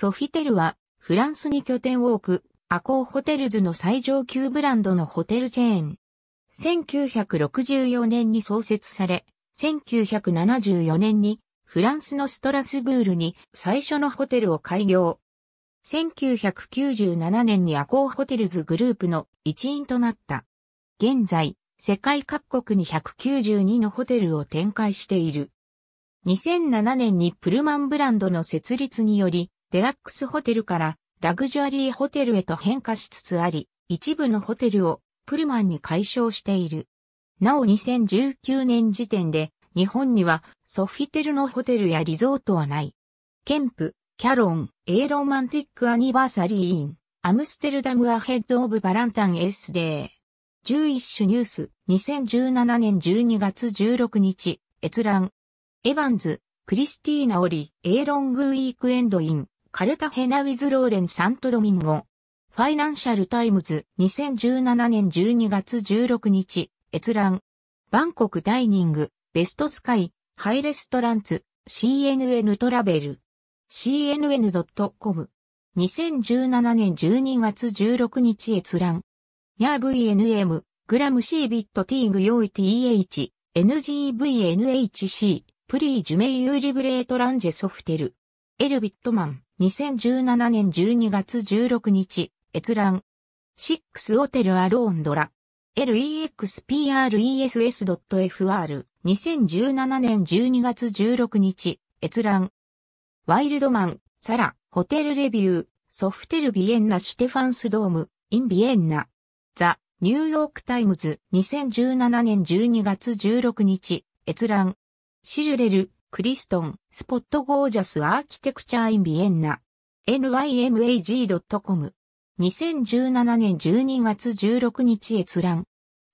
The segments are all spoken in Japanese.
ソフィテルは、フランスに拠点を置く、アコーホテルズの最上級ブランドのホテルチェーン。1964年に創設され、1974年にフランスのストラスブールに最初のホテルを開業。1997年にアコーホテルズグループの一員となった。現在、世界各国に192のホテルを展開している。2007年にプルマンブランドの設立により、デラックスホテルからラグジュアリーホテルへと変化しつつあり、一部のホテルをプルマンに解消している。なお2019年時点で日本にはソフィテルのホテルやリゾートはない。ケンプ、キャロン、エーロマンティックアニバーサリーイン、アムステルダムアヘッドオブバランタンエスデー。11種ニュース、2017年12月16日、閲覧。エヴァンズ、クリスティーナオリ、エーロングウィークエンドイン、カルタヘナ・ウィズ・ローレン・サントドミンゴ。ファイナンシャル・タイムズ2017年12月16日、閲覧。バンコクダイニング、ベストスカイ、ハイレストランツ、CNN トラベル。cnn.com。2017年12月16日閲覧。ニャー VNM、グラムシー・ビットティング用イ・ TH、NGVNHC、プリージュメイユーリブレートランジェソフテル。エルビットマン。2017年12月16日、閲覧。6ホテルアローンドラ。lexpress.fr。2017年12月16日、閲覧。ワイルドマン、サラ、ホテルレビュー、ソフテルビエンナシテファンスドーム、インビエンナ。ザ、ニューヨークタイムズ、2017年12月16日、閲覧。シジュレル、クリストン、スポットゴージャスアーキテクチャーインビエンナ。nymag.com。2017年12月16日閲覧。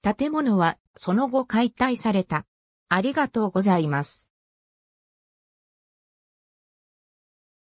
建物はその後解体された。ありがとうございます。